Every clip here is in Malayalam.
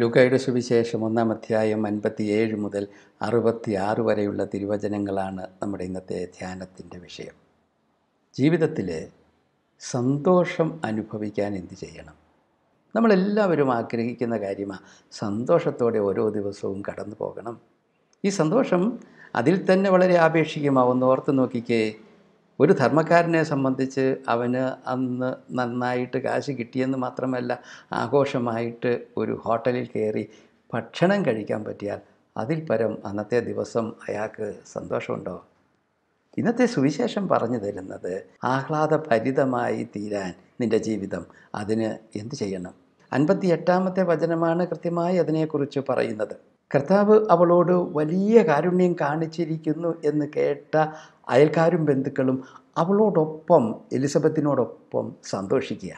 ലുക്കയുടെ സുവിശേഷം ഒന്നാം അധ്യായം അൻപത്തിയേഴ് മുതൽ ആറ് വരെയുള്ള തിരുവചനങ്ങളാണ് നമ്മുടെ ഇന്നത്തെ ധ്യാനത്തിൻ്റെ വിഷയം ജീവിതത്തിൽ സന്തോഷം അനുഭവിക്കാൻ എന്ത് ചെയ്യണം നമ്മളെല്ലാവരും ആഗ്രഹിക്കുന്ന കാര്യമാണ് സന്തോഷത്തോടെ ഓരോ ദിവസവും കടന്നു പോകണം ഈ സന്തോഷം അതിൽ തന്നെ വളരെ ആപേക്ഷികമാവുന്ന ഓർത്ത് നോക്കിക്കേ ഒരു ധർമ്മക്കാരനെ സംബന്ധിച്ച് അവന് അന്ന് നന്നായിട്ട് കാശ് കിട്ടിയെന്ന് മാത്രമല്ല ആഘോഷമായിട്ട് ഒരു ഹോട്ടലിൽ കയറി ഭക്ഷണം കഴിക്കാൻ പറ്റിയാൽ അതിൽ പരം അന്നത്തെ ദിവസം അയാൾക്ക് സന്തോഷമുണ്ടോ ഇന്നത്തെ സുവിശേഷം പറഞ്ഞു തരുന്നത് ആഹ്ലാദഭരിതമായി തീരാൻ നിൻ്റെ ജീവിതം അതിന് എന്ത് ചെയ്യണം അൻപത്തി എട്ടാമത്തെ വചനമാണ് കൃത്യമായി അതിനെക്കുറിച്ച് പറയുന്നത് കർത്താവ് അവളോട് വലിയ കാരുണ്യം കാണിച്ചിരിക്കുന്നു എന്ന് കേട്ട അയൽക്കാരും ബന്ധുക്കളും അവളോടൊപ്പം എലിസബത്തിനോടൊപ്പം സന്തോഷിക്കുക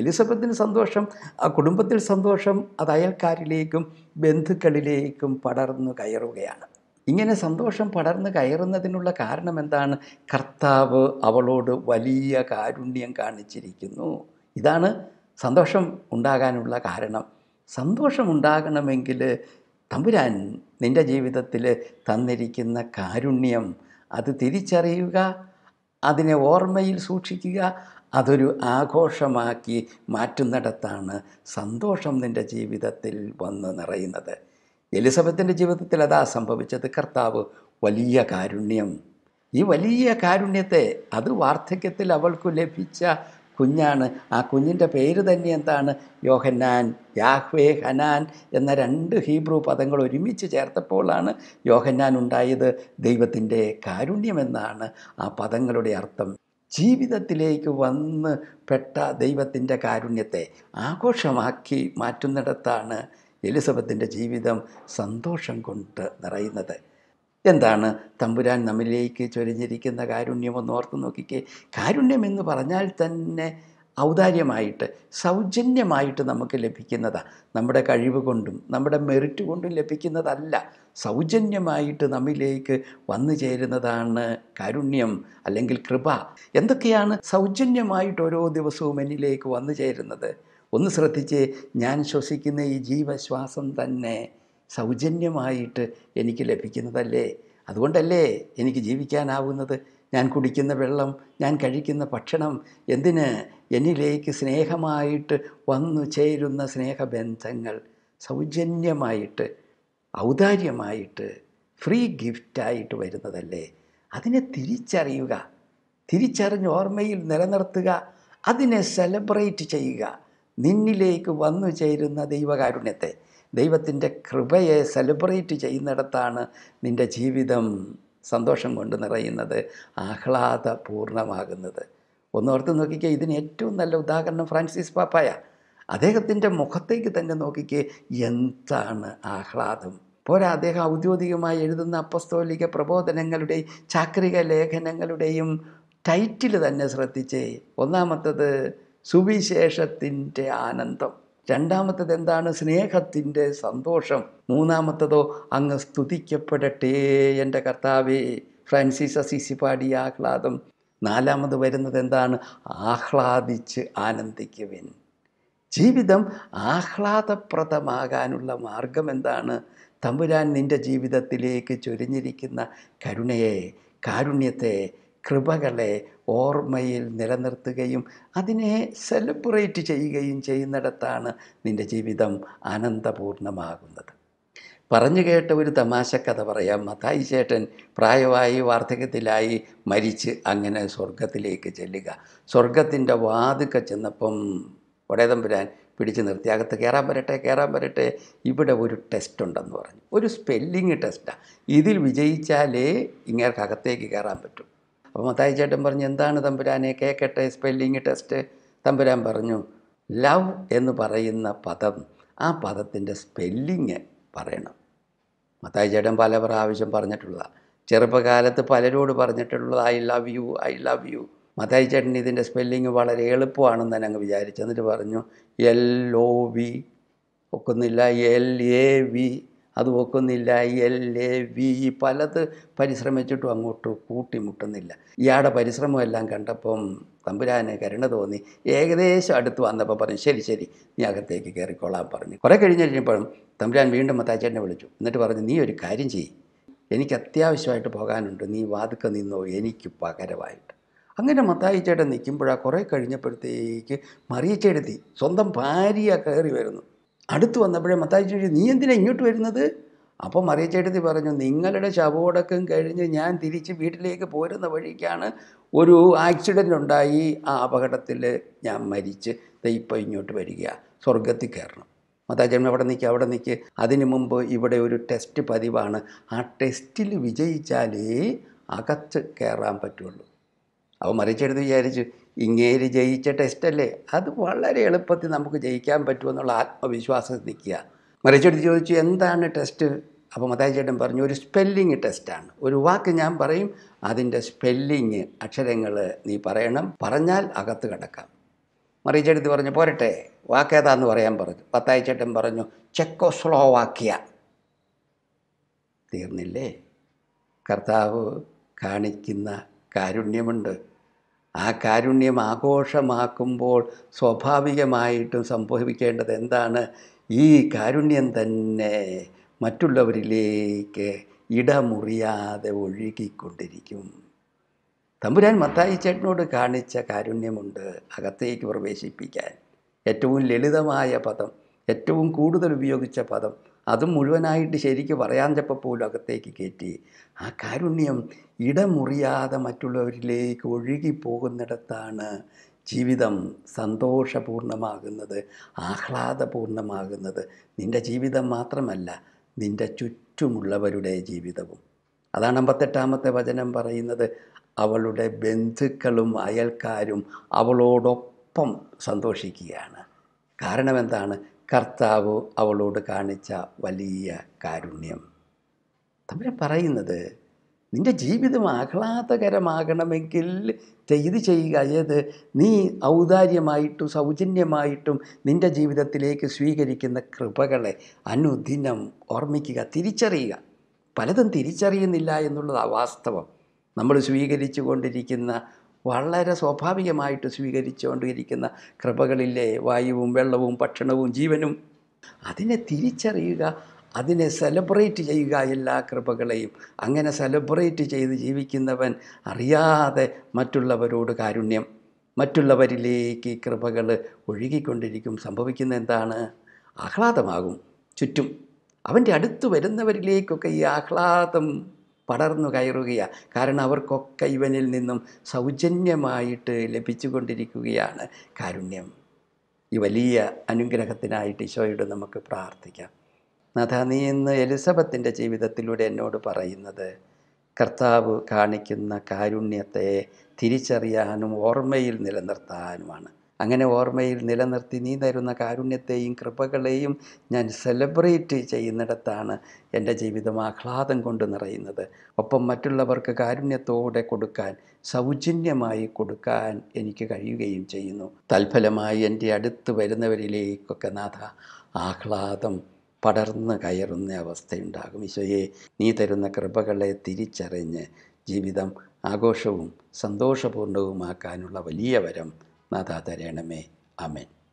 എലിസബത്തിന് സന്തോഷം ആ കുടുംബത്തിൽ സന്തോഷം അത് അയൽക്കാരിലേക്കും ബന്ധുക്കളിലേക്കും പടർന്നു കയറുകയാണ് ഇങ്ങനെ സന്തോഷം പടർന്നു കയറുന്നതിനുള്ള കാരണം എന്താണ് കർത്താവ് അവളോട് വലിയ കാരുണ്യം കാണിച്ചിരിക്കുന്നു ഇതാണ് സന്തോഷം ഉണ്ടാകാനുള്ള കാരണം സന്തോഷം ഉണ്ടാകണമെങ്കിൽ തമ്പുരാൻ നിൻ്റെ ജീവിതത്തിൽ തന്നിരിക്കുന്ന കാരുണ്യം അത് തിരിച്ചറിയുക അതിനെ ഓർമ്മയിൽ സൂക്ഷിക്കുക അതൊരു ആഘോഷമാക്കി മാറ്റുന്നിടത്താണ് സന്തോഷം നിൻ്റെ ജീവിതത്തിൽ വന്ന് നിറയുന്നത് എലിസബത്തിൻ്റെ ജീവിതത്തിൽ അതാ സംഭവിച്ചത് കർത്താവ് വലിയ കാരുണ്യം ഈ വലിയ കാരുണ്യത്തെ അത് വാർദ്ധക്യത്തിൽ അവൾക്ക് ലഭിച്ച കുഞ്ഞാണ് ആ കുഞ്ഞിൻ്റെ പേര് തന്നെ എന്താണ് യോഹന്നാൻ യാഹ്വേ ഹനാൻ എന്ന രണ്ട് ഹീബ്രു പദങ്ങൾ ഒരുമിച്ച് ചേർത്തപ്പോഴാണ് യോഹന്നാൻ ഉണ്ടായത് ദൈവത്തിൻ്റെ കാരുണ്യമെന്നാണ് ആ പദങ്ങളുടെ അർത്ഥം ജീവിതത്തിലേക്ക് വന്ന് പെട്ട ദൈവത്തിൻ്റെ കാരുണ്യത്തെ ആഘോഷമാക്കി മാറ്റുന്നിടത്താണ് എലിസബത്തിൻ്റെ ജീവിതം സന്തോഷം കൊണ്ട് നിറയുന്നത് എന്താണ് തമ്പുരാൻ നമ്മിലേക്ക് ചൊരിഞ്ഞിരിക്കുന്ന കാരുണ്യം ഒന്ന് ഓർത്ത് നോക്കിക്കേ കാരുണ്യം എന്ന് പറഞ്ഞാൽ തന്നെ ഔദാര്യമായിട്ട് സൗജന്യമായിട്ട് നമുക്ക് ലഭിക്കുന്നതാണ് നമ്മുടെ കഴിവ് കൊണ്ടും നമ്മുടെ മെറിറ്റ് കൊണ്ടും ലഭിക്കുന്നതല്ല സൗജന്യമായിട്ട് നമ്മിലേക്ക് വന്നു ചേരുന്നതാണ് കാരുണ്യം അല്ലെങ്കിൽ കൃപ എന്തൊക്കെയാണ് സൗജന്യമായിട്ട് ഓരോ ദിവസവും എന്നിലേക്ക് വന്നു ചേരുന്നത് ഒന്ന് ശ്രദ്ധിച്ച് ഞാൻ ശ്വസിക്കുന്ന ഈ ജീവശ്വാസം തന്നെ സൗജന്യമായിട്ട് എനിക്ക് ലഭിക്കുന്നതല്ലേ അതുകൊണ്ടല്ലേ എനിക്ക് ജീവിക്കാനാവുന്നത് ഞാൻ കുടിക്കുന്ന വെള്ളം ഞാൻ കഴിക്കുന്ന ഭക്ഷണം എന്തിന് എന്നിലേക്ക് സ്നേഹമായിട്ട് വന്നു ചേരുന്ന സ്നേഹബന്ധങ്ങൾ സൗജന്യമായിട്ട് ഔദാര്യമായിട്ട് ഫ്രീ ഗിഫ്റ്റായിട്ട് വരുന്നതല്ലേ അതിനെ തിരിച്ചറിയുക തിരിച്ചറിഞ്ഞ് ഓർമ്മയിൽ നിലനിർത്തുക അതിനെ സെലിബ്രേറ്റ് ചെയ്യുക നിന്നിലേക്ക് വന്നു ചേരുന്ന ദൈവകാരുണ്യത്തെ ദൈവത്തിൻ്റെ കൃപയെ സെലിബ്രേറ്റ് ചെയ്യുന്നിടത്താണ് നിൻ്റെ ജീവിതം സന്തോഷം കൊണ്ട് നിറയുന്നത് ആഹ്ലാദപൂർണമാകുന്നത് ഒന്നോർത്ത് നോക്കിക്കേ ഇതിന് ഏറ്റവും നല്ല ഉദാഹരണം ഫ്രാൻസിസ് പാപ്പായ അദ്ദേഹത്തിൻ്റെ മുഖത്തേക്ക് തന്നെ നോക്കിക്കേ എന്താണ് ആഹ്ലാദം പോരാ അദ്ദേഹം ഔദ്യോഗികമായി എഴുതുന്ന അപ്പസ്തോലിക പ്രബോധനങ്ങളുടെയും ചാക്രിക ലേഖനങ്ങളുടെയും ടൈറ്റിൽ തന്നെ ശ്രദ്ധിച്ചേ ഒന്നാമത്തത് സുവിശേഷത്തിൻ്റെ ആനന്ദം രണ്ടാമത്തത് എന്താണ് സ്നേഹത്തിൻ്റെ സന്തോഷം മൂന്നാമത്തതോ അങ്ങ് സ്തുതിക്കപ്പെടട്ടെ എൻ്റെ കർത്താവേ ഫ്രാൻസിസ് അസീസി പാടിയ ആഹ്ലാദം നാലാമത് വരുന്നത് എന്താണ് ആഹ്ലാദിച്ച് ആനന്ദിക്കുവിൻ ജീവിതം ആഹ്ലാദപ്രദമാകാനുള്ള മാർഗം എന്താണ് തമ്പുരാൻ നിൻ്റെ ജീവിതത്തിലേക്ക് ചൊരിഞ്ഞിരിക്കുന്ന കരുണയെ കാരുണ്യത്തെ കൃപകളെ ഓർമ്മയിൽ നിലനിർത്തുകയും അതിനെ സെലിബ്രേറ്റ് ചെയ്യുകയും ചെയ്യുന്നിടത്താണ് നിൻ്റെ ജീവിതം ആനന്ദപൂർണ്ണമാകുന്നത് പറഞ്ഞു കേട്ട ഒരു തമാശ കഥ പറയാം മത്തായി ചേട്ടൻ പ്രായമായി വാർദ്ധക്യത്തിലായി മരിച്ച് അങ്ങനെ സ്വർഗത്തിലേക്ക് ചെല്ലുക സ്വർഗത്തിൻ്റെ വാതുക്ക ചെന്നപ്പം വടേതമ്പുരാൻ പിടിച്ചു നിർത്തി അകത്ത് കയറാൻ വരട്ടെ കയറാൻ വരട്ടെ ഇവിടെ ഒരു ടെസ്റ്റ് ഉണ്ടെന്ന് പറഞ്ഞു ഒരു സ്പെല്ലിങ് ടെസ്റ്റാണ് ഇതിൽ വിജയിച്ചാലേ ഇങ്ങേർക്ക് അകത്തേക്ക് കയറാൻ പറ്റും അപ്പോൾ മത്തായി ചേട്ടൻ പറഞ്ഞു എന്താണ് തമ്പുരാനെ കേക്കട്ടെ സ്പെല്ലിങ് ടെസ്റ്റ് തമ്പുരാൻ പറഞ്ഞു ലവ് എന്ന് പറയുന്ന പദം ആ പദത്തിൻ്റെ സ്പെല്ലിങ് പറയണം മത്തായി ചേട്ടൻ പല പ്രാവശ്യം പറഞ്ഞിട്ടുള്ള ചെറുപ്പകാലത്ത് പലരോട് പറഞ്ഞിട്ടുള്ളത് I love you I love you Mathai ചേട്ടൻ ഇതിൻ്റെ സ്പെല്ലിങ് വളരെ എളുപ്പമാണെന്ന് തന്നെ അങ്ങ് വിചാരിച്ചു എന്നിട്ട് പറഞ്ഞു എൽ ഒ വി ഒക്കുന്നില്ല എൽ എ വി അത് ഒക്കുന്നില്ല എൽ എ വി പലത് പരിശ്രമിച്ചിട്ടും അങ്ങോട്ട് കൂട്ടിമുട്ടുന്നില്ല ഇയാളുടെ പരിശ്രമമെല്ലാം കണ്ടപ്പം തമ്പുരാനെ കരുണ തോന്നി ഏകദേശം അടുത്ത് വന്നപ്പോൾ പറഞ്ഞു ശരി ശരി നീ അകത്തേക്ക് കയറിക്കൊള്ളാൻ പറഞ്ഞു കുറേ കഴിഞ്ഞ് കഴിഞ്ഞപ്പോഴും തമ്പുരാൻ വീണ്ടും മത്താച്ചേട്ടനെ വിളിച്ചു എന്നിട്ട് പറഞ്ഞു നീ ഒരു കാര്യം ചെയ്യും എനിക്ക് അത്യാവശ്യമായിട്ട് പോകാനുണ്ട് നീ വാതുക്ക നിന്നോ എനിക്ക് പകരമായിട്ട് അങ്ങനെ മത്തായി ചേട്ടൻ നിൽക്കുമ്പോഴാണ് കുറേ കഴിഞ്ഞപ്പോഴത്തേക്ക് മറിയച്ചെടുത്തി സ്വന്തം ഭാര്യ കയറി വരുന്നു അടുത്ത് വന്നപ്പോഴേ മത്തായി ചോദിച്ചു നീ എന്തിനാ ഇങ്ങോട്ട് വരുന്നത് അപ്പോൾ മറിയച്ചേട്ടത്തി പറഞ്ഞു നിങ്ങളുടെ ശവോടക്കം കഴിഞ്ഞ് ഞാൻ തിരിച്ച് വീട്ടിലേക്ക് പോരുന്ന വഴിക്കാണ് ഒരു ആക്സിഡൻ്റ് ഉണ്ടായി ആ അപകടത്തിൽ ഞാൻ മരിച്ച് ഇപ്പോൾ ഇങ്ങോട്ട് വരിക സ്വർഗത്തിൽ കയറണം മതാചരണം അവിടെ നിൽക്കുക അവിടെ നിൽക്കുക അതിന് മുമ്പ് ഇവിടെ ഒരു ടെസ്റ്റ് പതിവാണ് ആ ടെസ്റ്റിൽ വിജയിച്ചാലേ അകത്ത് കയറാൻ പറ്റുള്ളൂ മറിയ മറിച്ചെടുത്ത് വിചാരിച്ചു ഇങ്ങേര് ജയിച്ച ടെസ്റ്റല്ലേ അത് വളരെ എളുപ്പത്തിൽ നമുക്ക് ജയിക്കാൻ പറ്റുമെന്നുള്ള ആത്മവിശ്വാസം നിൽക്കുക മറിച്ചെടുത്ത് ചോദിച്ചു എന്താണ് ടെസ്റ്റ് അപ്പോൾ മതായി ചേട്ടൻ പറഞ്ഞു ഒരു സ്പെല്ലിങ് ടെസ്റ്റാണ് ഒരു വാക്ക് ഞാൻ പറയും അതിൻ്റെ സ്പെല്ലിങ് അക്ഷരങ്ങൾ നീ പറയണം പറഞ്ഞാൽ അകത്ത് കിടക്കാം മറിച്ചെടുത്ത് പറഞ്ഞു പോരട്ടെ വാക്കേതാന്ന് പറയാൻ പറഞ്ഞു പത്തായി ചേട്ടൻ പറഞ്ഞു ചെക്കോസ്ലോവാക്കിയ തീർന്നില്ലേ കർത്താവ് കാണിക്കുന്ന കാരുണ്യമുണ്ട് ആ കാരുണ്യം ആഘോഷമാക്കുമ്പോൾ സ്വാഭാവികമായിട്ടും സംഭവിക്കേണ്ടത് എന്താണ് ഈ കാരുണ്യം തന്നെ മറ്റുള്ളവരിലേക്ക് ഇടമുറിയാതെ ഒഴുകിക്കൊണ്ടിരിക്കും തമ്പുരാൻ മത്തായി ചേട്ടനോട് കാണിച്ച കാരുണ്യമുണ്ട് അകത്തേക്ക് പ്രവേശിപ്പിക്കാൻ ഏറ്റവും ലളിതമായ പദം ഏറ്റവും കൂടുതൽ ഉപയോഗിച്ച പദം അതും മുഴുവനായിട്ട് ശരിക്ക് പറയാൻ പോലും അകത്തേക്ക് കയറ്റി ആ കാരുണ്യം ഇടമുറിയാതെ മറ്റുള്ളവരിലേക്ക് ഒഴുകി പോകുന്നിടത്താണ് ജീവിതം സന്തോഷപൂർണ്ണമാകുന്നത് ആഹ്ലാദപൂർണ്ണമാകുന്നത് നിൻ്റെ ജീവിതം മാത്രമല്ല നിൻ്റെ ചുറ്റുമുള്ളവരുടെ ജീവിതവും അതാണ് അമ്പത്തെട്ടാമത്തെ വചനം പറയുന്നത് അവളുടെ ബന്ധുക്കളും അയൽക്കാരും അവളോടൊപ്പം സന്തോഷിക്കുകയാണ് കാരണം എന്താണ് കർത്താവ് അവളോട് കാണിച്ച വലിയ കാരുണ്യം തമ്മിൽ പറയുന്നത് നിൻ്റെ ജീവിതം ആഹ്ലാദകരമാകണമെങ്കിൽ ചെയ്ത് ചെയ്യുക ഏത് നീ ഔദാര്യമായിട്ടും സൗജന്യമായിട്ടും നിൻ്റെ ജീവിതത്തിലേക്ക് സ്വീകരിക്കുന്ന കൃപകളെ അനുദിനം ഓർമ്മിക്കുക തിരിച്ചറിയുക പലതും തിരിച്ചറിയുന്നില്ല എന്നുള്ളത് അവാസ്തവം നമ്മൾ സ്വീകരിച്ചു കൊണ്ടിരിക്കുന്ന വളരെ സ്വാഭാവികമായിട്ട് സ്വീകരിച്ചുകൊണ്ടിരിക്കുന്ന കൃപകളിലെ വായുവും വെള്ളവും ഭക്ഷണവും ജീവനും അതിനെ തിരിച്ചറിയുക അതിനെ സെലിബ്രേറ്റ് ചെയ്യുക എല്ലാ കൃപകളെയും അങ്ങനെ സെലിബ്രേറ്റ് ചെയ്ത് ജീവിക്കുന്നവൻ അറിയാതെ മറ്റുള്ളവരോട് കാരുണ്യം മറ്റുള്ളവരിലേക്ക് കൃപകൾ ഒഴുകിക്കൊണ്ടിരിക്കും സംഭവിക്കുന്ന എന്താണ് ആഹ്ലാദമാകും ചുറ്റും അവൻ്റെ അടുത്ത് വരുന്നവരിലേക്കൊക്കെ ഈ ആഹ്ലാദം പടർന്നു കയറുകയാണ് കാരണം അവർക്കൊക്കെ ഇവനിൽ നിന്നും സൗജന്യമായിട്ട് ലഭിച്ചുകൊണ്ടിരിക്കുകയാണ് കാരുണ്യം ഈ വലിയ അനുഗ്രഹത്തിനായിട്ട് ഈശോയോട് നമുക്ക് പ്രാർത്ഥിക്കാം നഥ നീ ഇന്ന് എലിസബത്തിൻ്റെ ജീവിതത്തിലൂടെ എന്നോട് പറയുന്നത് കർത്താവ് കാണിക്കുന്ന കാരുണ്യത്തെ തിരിച്ചറിയാനും ഓർമ്മയിൽ നിലനിർത്താനുമാണ് അങ്ങനെ ഓർമ്മയിൽ നിലനിർത്തി നീ തരുന്ന കാരുണ്യത്തെയും കൃപകളെയും ഞാൻ സെലിബ്രേറ്റ് ചെയ്യുന്നിടത്താണ് എൻ്റെ ജീവിതം ആഹ്ലാദം കൊണ്ട് നിറയുന്നത് ഒപ്പം മറ്റുള്ളവർക്ക് കാരുണ്യത്തോടെ കൊടുക്കാൻ സൗജന്യമായി കൊടുക്കാൻ എനിക്ക് കഴിയുകയും ചെയ്യുന്നു തൽഫലമായി എൻ്റെ അടുത്ത് വരുന്നവരിലേക്കൊക്കെ നാഥ ആഹ്ലാദം പടർന്നു കയറുന്ന അവസ്ഥയുണ്ടാകും ഈശോയെ നീ തരുന്ന കൃപകളെ തിരിച്ചറിഞ്ഞ് ജീവിതം ആഘോഷവും സന്തോഷപൂർണവുമാക്കാനുള്ള വലിയ വരം നാഥ തരണമേ അമേൻ